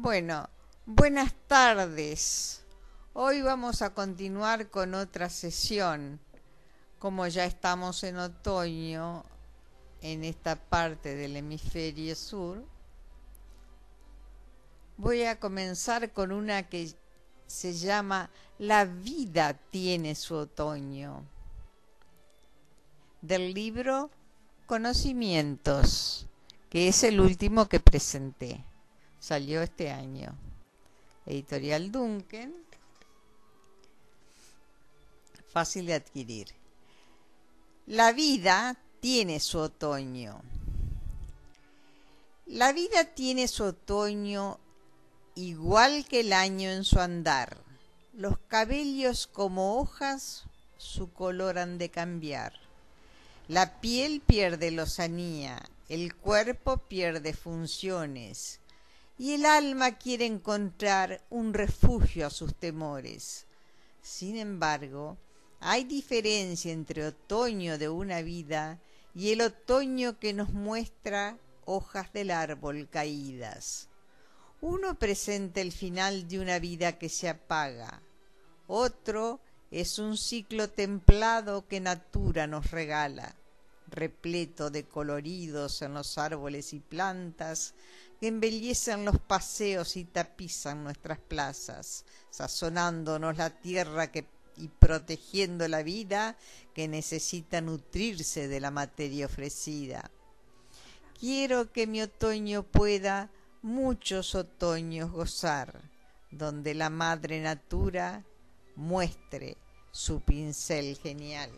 Bueno, buenas tardes. Hoy vamos a continuar con otra sesión. Como ya estamos en otoño, en esta parte del hemisferio sur, voy a comenzar con una que se llama La vida tiene su otoño, del libro Conocimientos, que es el último que presenté. Salió este año. Editorial Duncan. Fácil de adquirir. La vida tiene su otoño. La vida tiene su otoño igual que el año en su andar. Los cabellos como hojas su color han de cambiar. La piel pierde lozanía, el cuerpo pierde funciones, y el alma quiere encontrar un refugio a sus temores. Sin embargo, hay diferencia entre otoño de una vida y el otoño que nos muestra hojas del árbol caídas. Uno presenta el final de una vida que se apaga, otro es un ciclo templado que Natura nos regala, repleto de coloridos en los árboles y plantas, embellecen los paseos y tapizan nuestras plazas, sazonándonos la tierra y protegiendo la vida que necesita nutrirse de la materia ofrecida. Quiero que mi otoño pueda muchos otoños gozar, donde la madre natura muestre su pincel genial.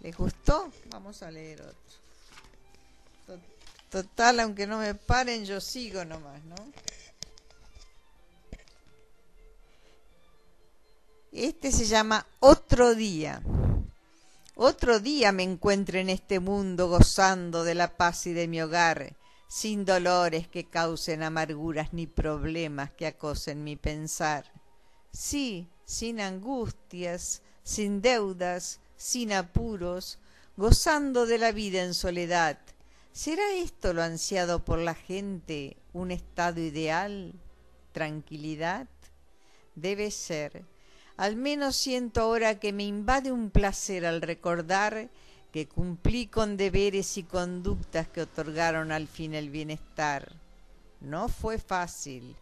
¿Les gustó? Vamos a leer otro. Total, aunque no me paren, yo sigo nomás, ¿no? Este se llama Otro Día. Otro día me encuentro en este mundo gozando de la paz y de mi hogar, sin dolores que causen amarguras ni problemas que acosen mi pensar. Sí, sin angustias, sin deudas, sin apuros, gozando de la vida en soledad, ¿Será esto lo ansiado por la gente, un estado ideal, tranquilidad? Debe ser. Al menos siento ahora que me invade un placer al recordar que cumplí con deberes y conductas que otorgaron al fin el bienestar. No fue fácil.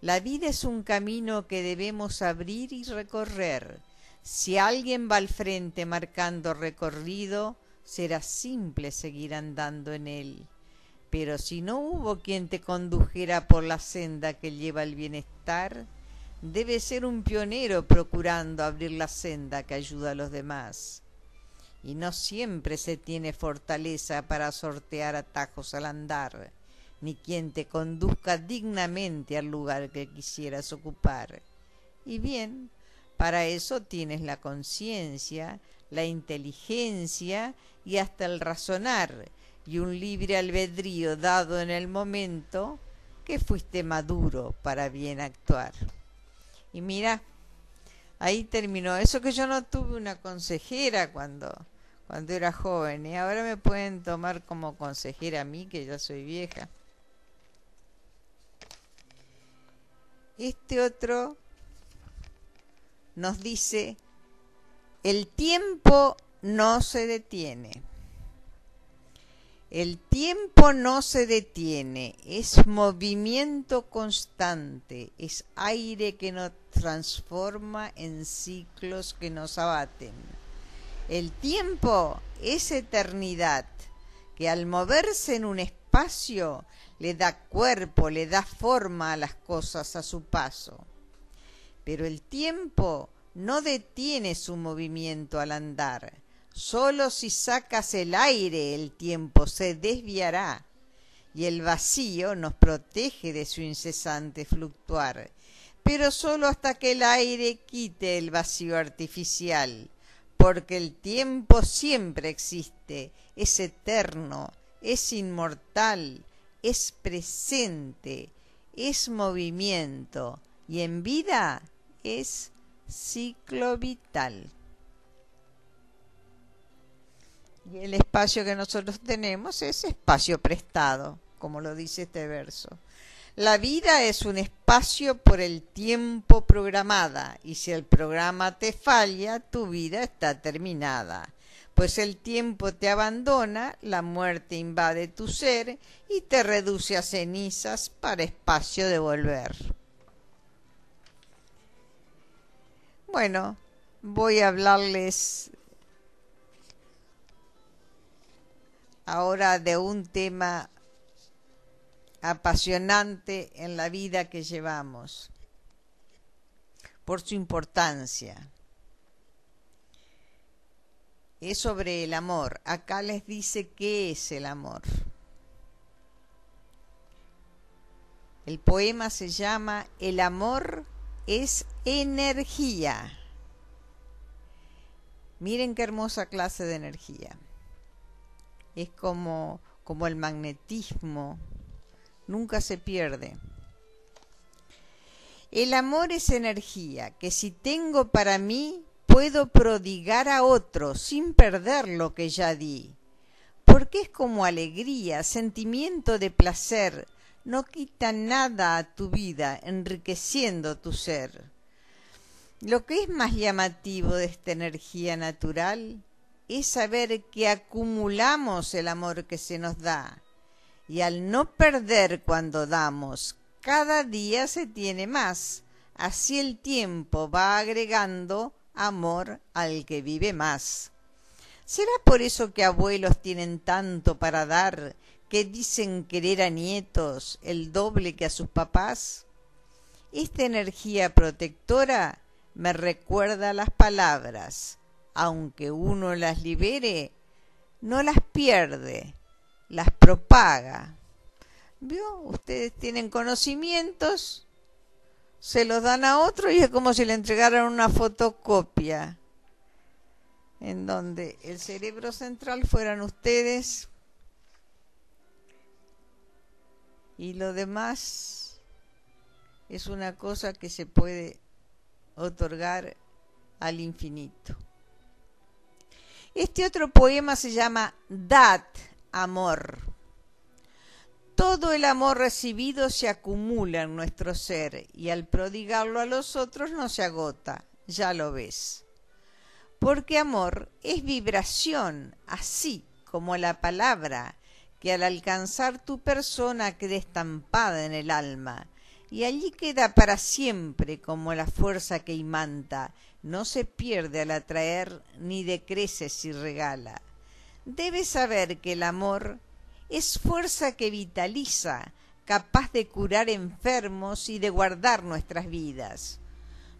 La vida es un camino que debemos abrir y recorrer. Si alguien va al frente marcando recorrido, será simple seguir andando en él. Pero si no hubo quien te condujera por la senda que lleva el bienestar, debe ser un pionero procurando abrir la senda que ayuda a los demás. Y no siempre se tiene fortaleza para sortear atajos al andar, ni quien te conduzca dignamente al lugar que quisieras ocupar. Y bien, para eso tienes la conciencia, la inteligencia y hasta el razonar y un libre albedrío dado en el momento que fuiste maduro para bien actuar. Y mira, ahí terminó. Eso que yo no tuve una consejera cuando, cuando era joven, y ¿eh? ahora me pueden tomar como consejera a mí, que ya soy vieja. Este otro nos dice el tiempo no se detiene. El tiempo no se detiene, es movimiento constante, es aire que nos transforma en ciclos que nos abaten. El tiempo es eternidad, que al moverse en un espacio le da cuerpo, le da forma a las cosas a su paso. Pero el tiempo no detiene su movimiento al andar. Solo si sacas el aire el tiempo se desviará y el vacío nos protege de su incesante fluctuar, pero solo hasta que el aire quite el vacío artificial, porque el tiempo siempre existe, es eterno, es inmortal, es presente, es movimiento y en vida es ciclo vital. Y el espacio que nosotros tenemos es espacio prestado, como lo dice este verso. La vida es un espacio por el tiempo programada y si el programa te falla, tu vida está terminada, pues el tiempo te abandona, la muerte invade tu ser y te reduce a cenizas para espacio de volver. Bueno, voy a hablarles ahora de un tema apasionante en la vida que llevamos, por su importancia. Es sobre el amor. Acá les dice qué es el amor. El poema se llama El amor es energía. Miren qué hermosa clase de energía. Es como, como el magnetismo. Nunca se pierde. El amor es energía que si tengo para mí, puedo prodigar a otro sin perder lo que ya di. Porque es como alegría, sentimiento de placer, no quita nada a tu vida, enriqueciendo tu ser. Lo que es más llamativo de esta energía natural es saber que acumulamos el amor que se nos da y al no perder cuando damos, cada día se tiene más. Así el tiempo va agregando amor al que vive más. ¿Será por eso que abuelos tienen tanto para dar que dicen querer a nietos el doble que a sus papás? Esta energía protectora me recuerda las palabras. Aunque uno las libere, no las pierde, las propaga. ¿Vio? Ustedes tienen conocimientos, se los dan a otro y es como si le entregaran una fotocopia en donde el cerebro central fueran ustedes y lo demás es una cosa que se puede otorgar al infinito. Este otro poema se llama Dad, amor. Todo el amor recibido se acumula en nuestro ser y al prodigarlo a los otros no se agota, ya lo ves. Porque amor es vibración, así como la palabra que al alcanzar tu persona queda estampada en el alma, y allí queda para siempre como la fuerza que imanta, no se pierde al atraer ni decrece si regala. Debes saber que el amor es fuerza que vitaliza, capaz de curar enfermos y de guardar nuestras vidas.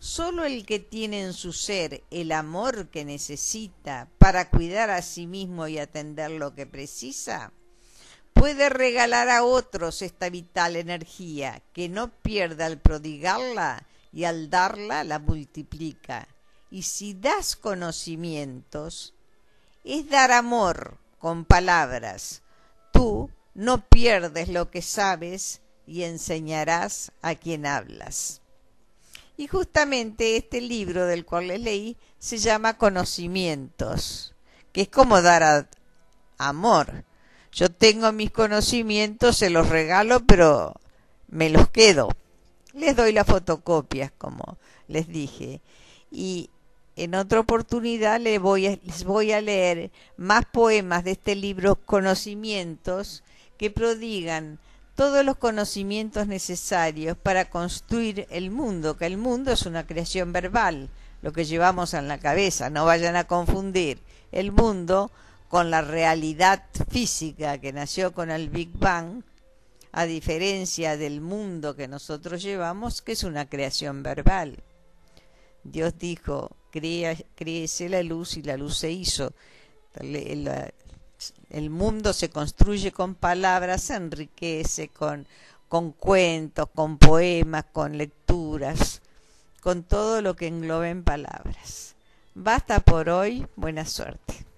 Sólo el que tiene en su ser el amor que necesita para cuidar a sí mismo y atender lo que precisa, puede regalar a otros esta vital energía que no pierde al prodigarla y al darla la multiplica. Y si das conocimientos, es dar amor con palabras. Tú no pierdes lo que sabes y enseñarás a quien hablas. Y justamente este libro del cual les leí se llama Conocimientos, que es como dar amor yo tengo mis conocimientos, se los regalo, pero me los quedo. Les doy las fotocopias, como les dije. Y en otra oportunidad les voy, a, les voy a leer más poemas de este libro Conocimientos que prodigan todos los conocimientos necesarios para construir el mundo, que el mundo es una creación verbal, lo que llevamos en la cabeza, no vayan a confundir. El mundo con la realidad física que nació con el Big Bang, a diferencia del mundo que nosotros llevamos, que es una creación verbal. Dios dijo, créese la luz y la luz se hizo. El, mundo se construye con palabras, se enriquece con, con cuentos, con poemas, con lecturas, con todo lo que engloba en palabras. Basta por hoy, buena suerte.